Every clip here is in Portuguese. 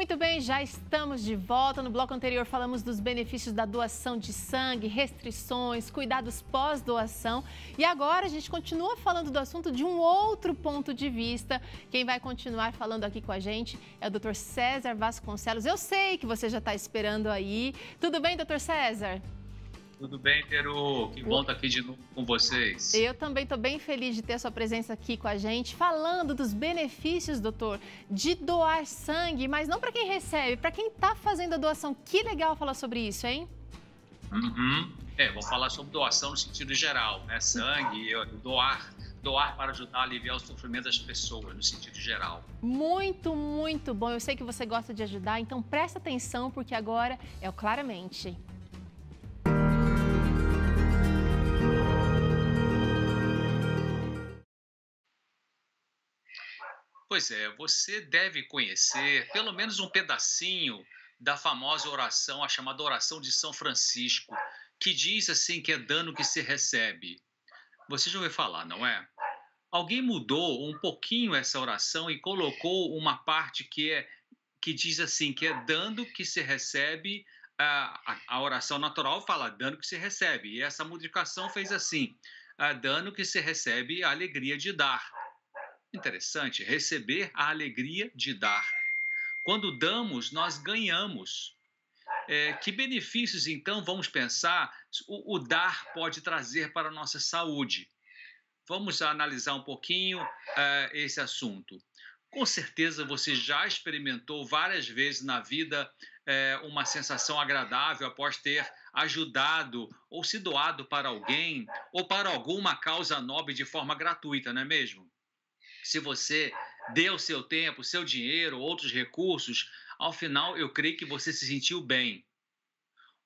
Muito bem, já estamos de volta. No bloco anterior falamos dos benefícios da doação de sangue, restrições, cuidados pós-doação. E agora a gente continua falando do assunto de um outro ponto de vista. Quem vai continuar falando aqui com a gente é o Dr. César Vasconcelos. Eu sei que você já está esperando aí. Tudo bem, Dr. César? Tudo bem, Peru? Que bom estar tá aqui de novo com vocês. Eu também estou bem feliz de ter a sua presença aqui com a gente, falando dos benefícios, doutor, de doar sangue, mas não para quem recebe, para quem está fazendo a doação. Que legal falar sobre isso, hein? Uhum. É, vou falar sobre doação no sentido geral, né? Sangue, doar doar para ajudar a aliviar o sofrimento das pessoas, no sentido geral. Muito, muito bom. Eu sei que você gosta de ajudar, então presta atenção, porque agora é o Claramente. Pois é, você deve conhecer pelo menos um pedacinho da famosa oração, a chamada oração de São Francisco, que diz assim que é dano que se recebe. Você já ouviu falar, não é? Alguém mudou um pouquinho essa oração e colocou uma parte que é que diz assim que é dando que se recebe a, a, oração natural fala dano que se recebe e essa modificação fez assim a dano que se recebe a alegria de dar Interessante, receber a alegria de dar. Quando damos, nós ganhamos. É, que benefícios, então, vamos pensar, o, o dar pode trazer para a nossa saúde? Vamos analisar um pouquinho é, esse assunto. Com certeza você já experimentou várias vezes na vida é, uma sensação agradável após ter ajudado ou se doado para alguém ou para alguma causa nobre de forma gratuita, não é mesmo? se você deu seu tempo, seu dinheiro, outros recursos, ao final eu creio que você se sentiu bem.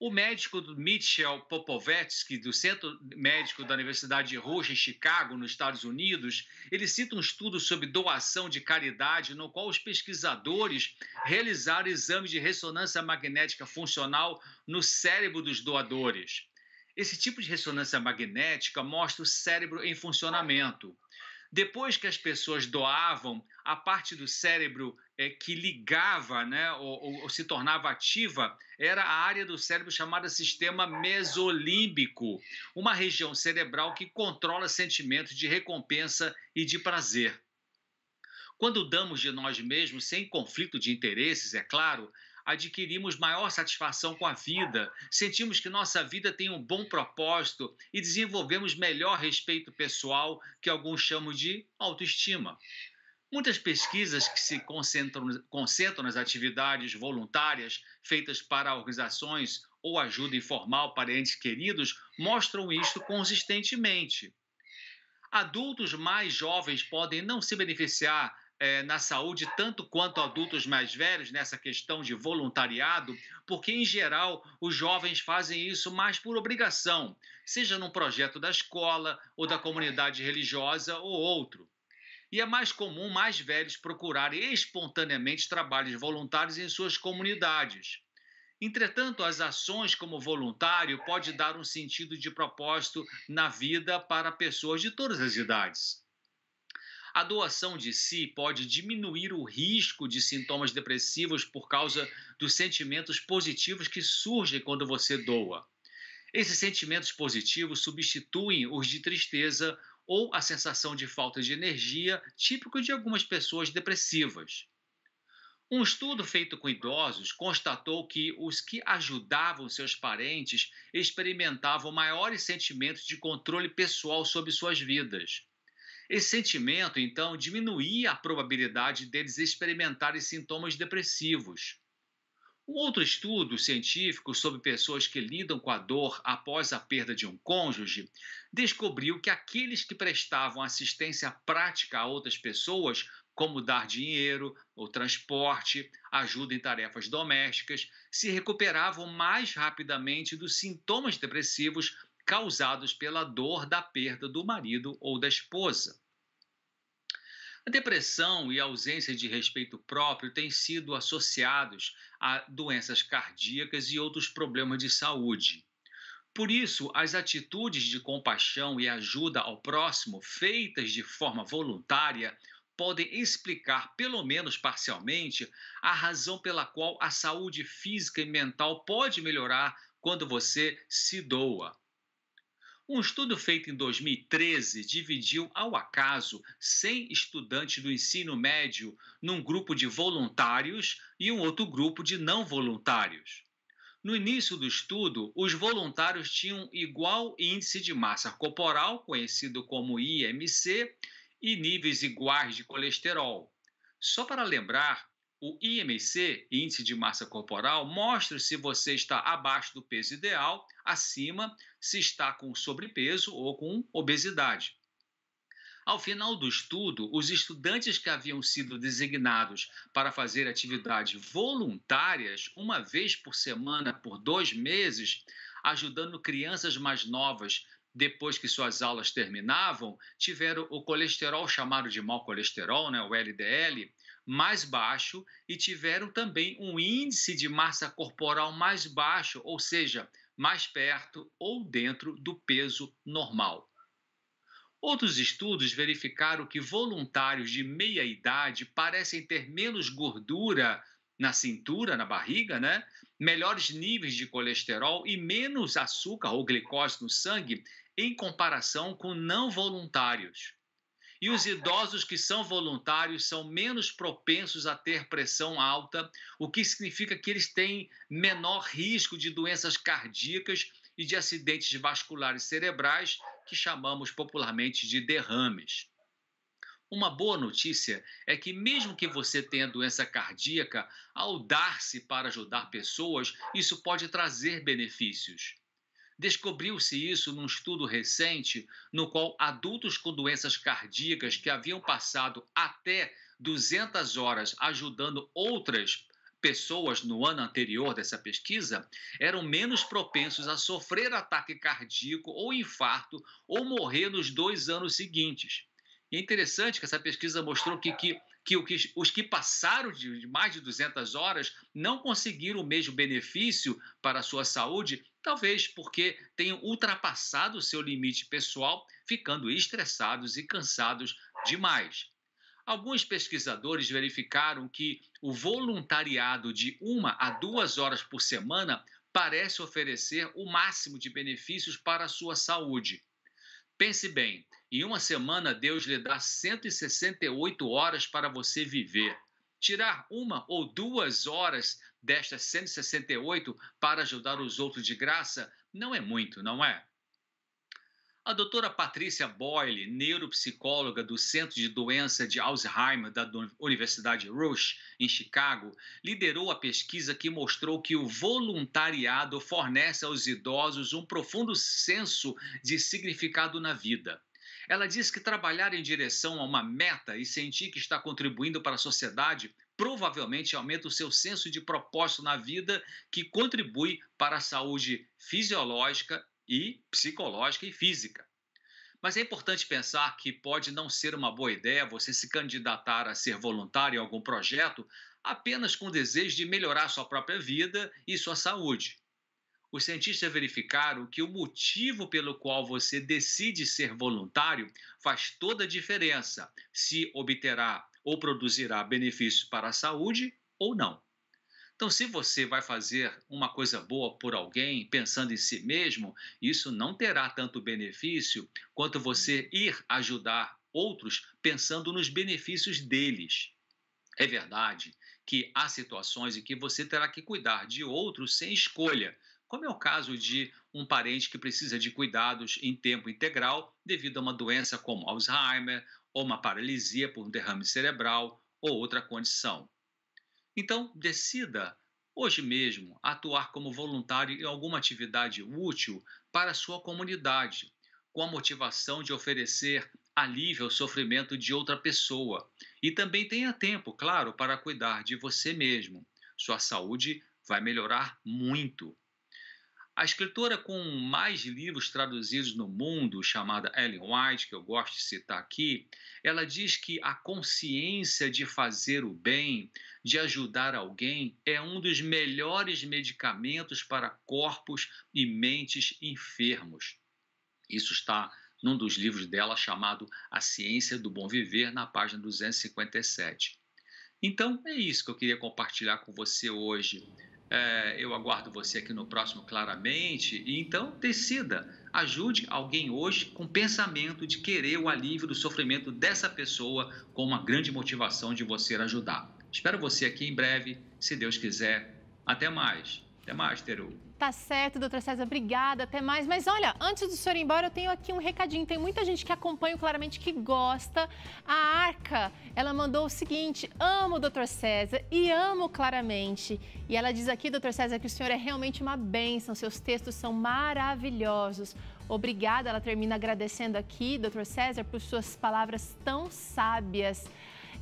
O médico Mitchell Popovetsky, do Centro Médico da Universidade de Rocha, em Chicago, nos Estados Unidos, ele cita um estudo sobre doação de caridade, no qual os pesquisadores realizaram exames de ressonância magnética funcional no cérebro dos doadores. Esse tipo de ressonância magnética mostra o cérebro em funcionamento. Depois que as pessoas doavam, a parte do cérebro é, que ligava né, ou, ou, ou, se tornava ativa era a área do cérebro chamada sistema mesolímbico, uma região cerebral que controla sentimentos de recompensa e de prazer. Quando damos de nós mesmos, sem conflito de interesses, é claro, adquirimos maior satisfação com a vida, sentimos que nossa vida tem um bom propósito e desenvolvemos melhor respeito pessoal, que alguns chamam de autoestima. Muitas pesquisas que se concentram, concentram nas atividades voluntárias feitas para organizações ou ajuda informal para entes queridos mostram isto consistentemente. Adultos mais jovens podem não se beneficiar é, na saúde, tanto quanto adultos mais velhos, nessa questão de voluntariado, porque, em geral, os jovens fazem isso mais por obrigação, seja num projeto da escola ou da comunidade religiosa ou outro. E é mais comum mais velhos procurarem espontaneamente trabalhos voluntários em suas comunidades. Entretanto, as ações como voluntário pode dar um sentido de propósito na vida para pessoas de todas as idades. A doação de si pode diminuir o risco de sintomas depressivos por causa dos sentimentos positivos que surgem quando você doa. Esses sentimentos positivos substituem os de tristeza ou a sensação de falta de energia, típico de algumas pessoas depressivas. Um estudo feito com idosos constatou que os que ajudavam seus parentes experimentavam maiores sentimentos de controle pessoal sobre suas vidas. Esse sentimento, então, diminuía a probabilidade deles experimentarem sintomas depressivos. Um outro estudo científico sobre pessoas que lidam com a dor após a perda de um cônjuge descobriu que aqueles que prestavam assistência prática a outras pessoas, como dar dinheiro ou transporte, ajuda em tarefas domésticas, se recuperavam mais rapidamente dos sintomas depressivos causados pela dor da perda do marido ou da esposa. A depressão e a ausência de respeito próprio têm sido associados a doenças cardíacas e outros problemas de saúde. Por isso, as atitudes de compaixão e ajuda ao próximo, feitas de forma voluntária, podem explicar, pelo menos parcialmente, a razão pela qual a saúde física e mental pode melhorar quando você se doa. Um estudo feito em 2013 dividiu ao acaso 100 estudantes do ensino médio num grupo de voluntários e um outro grupo de não voluntários. No início do estudo, os voluntários tinham igual índice de massa corporal, conhecido como IMC, e níveis iguais de colesterol. Só para lembrar, o IMC, Índice de Massa Corporal, mostra se você está abaixo do peso ideal, acima, se está com sobrepeso ou com obesidade. Ao final do estudo, os estudantes que haviam sido designados para fazer atividades voluntárias, uma vez por semana por dois meses, ajudando crianças mais novas depois que suas aulas terminavam, tiveram o colesterol chamado de mau colesterol, né, o LDL, mais baixo e tiveram também um índice de massa corporal mais baixo, ou seja, mais perto ou dentro do peso normal. Outros estudos verificaram que voluntários de meia idade parecem ter menos gordura na cintura, na barriga, né? melhores níveis de colesterol e menos açúcar ou glicose no sangue em comparação com não voluntários. E os idosos que são voluntários são menos propensos a ter pressão alta, o que significa que eles têm menor risco de doenças cardíacas e de acidentes vasculares cerebrais, que chamamos popularmente de derrames. Uma boa notícia é que, mesmo que você tenha doença cardíaca, ao dar-se para ajudar pessoas, isso pode trazer benefícios. Descobriu-se isso num estudo recente, no qual adultos com doenças cardíacas que haviam passado até 200 horas ajudando outras pessoas no ano anterior dessa pesquisa eram menos propensos a sofrer ataque cardíaco ou infarto ou morrer nos dois anos seguintes. é interessante que essa pesquisa mostrou que, que, que os que passaram de mais de 200 horas não conseguiram o mesmo benefício para a sua saúde Talvez porque tenham ultrapassado o seu limite pessoal, ficando estressados e cansados demais. Alguns pesquisadores verificaram que o voluntariado de uma a duas horas por semana parece oferecer o máximo de benefícios para a sua saúde. Pense bem, em uma semana Deus lhe dá 168 horas para você viver tirar uma ou duas horas destas 168 para ajudar os outros de graça não é muito, não é? A doutora Patrícia Boyle, neuropsicóloga do Centro de Doença de Alzheimer da Universidade Rush, em Chicago, liderou a pesquisa que mostrou que o voluntariado fornece aos idosos um profundo senso de significado na vida. Ela diz que trabalhar em direção a uma meta e sentir que está contribuindo para a sociedade provavelmente aumenta o seu senso de propósito na vida, que contribui para a saúde fisiológica e psicológica e física. Mas é importante pensar que pode não ser uma boa ideia você se candidatar a ser voluntário em algum projeto apenas com o desejo de melhorar sua própria vida e sua saúde os cientistas verificaram que o motivo pelo qual você decide ser voluntário faz toda a diferença se obterá ou produzirá benefícios para a saúde ou não. Então, se você vai fazer uma coisa boa por alguém, pensando em si mesmo, isso não terá tanto benefício quanto você ir ajudar outros pensando nos benefícios deles. É verdade que há situações em que você terá que cuidar de outros sem escolha, como é o caso de um parente que precisa de cuidados em tempo integral devido a uma doença como Alzheimer ou uma paralisia por um derrame cerebral ou outra condição. Então, decida hoje mesmo atuar como voluntário em alguma atividade útil para a sua comunidade, com a motivação de oferecer alívio ao sofrimento de outra pessoa. E também tenha tempo, claro, para cuidar de você mesmo. Sua saúde vai melhorar muito. A escritora com mais livros traduzidos no mundo, chamada Ellen White, que eu gosto de citar aqui, ela diz que a consciência de fazer o bem, de ajudar alguém, é um dos melhores medicamentos para corpos e mentes enfermos. Isso está num dos livros dela chamado A Ciência do Bom Viver, na página 257. Então, é isso que eu queria compartilhar com você hoje é, eu aguardo você aqui no próximo, claramente. E então, decida, ajude alguém hoje com pensamento de querer o alívio do sofrimento dessa pessoa, com uma grande motivação de você ajudar. Espero você aqui em breve, se Deus quiser. Até mais. Até mais, Teru. Tá certo, doutora César, obrigada, até mais. Mas olha, antes do senhor ir embora, eu tenho aqui um recadinho. Tem muita gente que acompanha claramente que gosta. A Arca, ela mandou o seguinte: amo o doutor César e amo claramente. E ela diz aqui, doutor César, que o senhor é realmente uma bênção, seus textos são maravilhosos. Obrigada, ela termina agradecendo aqui, doutor César, por suas palavras tão sábias.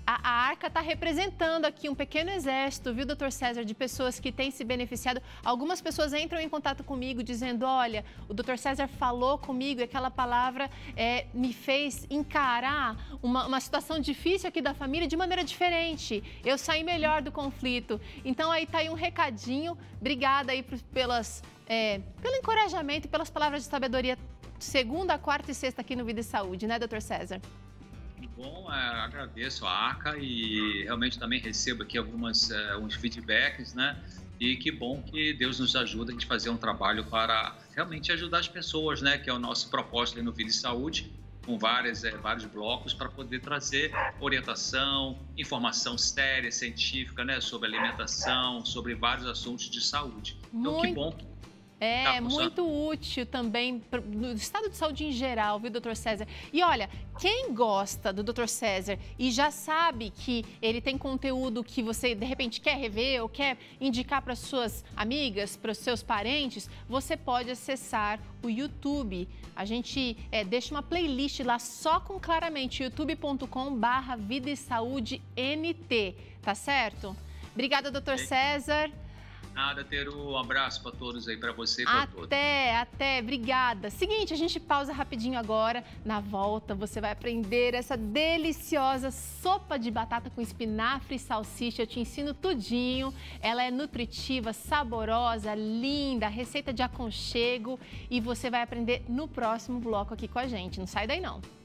A, ARCA está representando aqui um pequeno exército, viu, doutor César, de pessoas que têm se beneficiado. Algumas pessoas entram em contato comigo dizendo: olha, o doutor César falou comigo e aquela palavra é, me fez encarar uma, uma situação difícil aqui da família de maneira diferente. Eu saí melhor do conflito. Então, aí está aí um recadinho. Obrigada aí por, pelas, é, pelo encorajamento, pelas palavras de sabedoria segunda, quarta e sexta aqui no Vida e Saúde, né, doutor César? bom, é, agradeço a ACA e realmente também recebo aqui algumas é, uns feedbacks, né? E que bom que Deus nos ajuda a gente fazer um trabalho para realmente ajudar as pessoas, né? Que é o nosso propósito no Vida e Saúde, com várias, é, vários blocos para poder trazer orientação, informação séria, científica, né? Sobre alimentação, sobre vários assuntos de saúde. Muito... Então, que bom que é, tá muito útil também no estado de saúde em geral, viu, doutor César? E olha, quem gosta do doutor César e já sabe que ele tem conteúdo que você de repente quer rever ou quer indicar para suas amigas, para os seus parentes, você pode acessar o YouTube. A gente é, deixa uma playlist lá só com claramente youtube.com/barra Vida e Saúde NT, tá certo? Obrigada, doutor César. Nada, Teru. Um abraço para todos aí, para você e para todos. Até, até. Obrigada. Seguinte, a gente pausa rapidinho agora. Na volta, você vai aprender essa deliciosa sopa de batata com espinafre e salsicha. Eu te ensino tudinho. Ela é nutritiva, saborosa, linda, receita de aconchego. E você vai aprender no próximo bloco aqui com a gente. Não sai daí, não.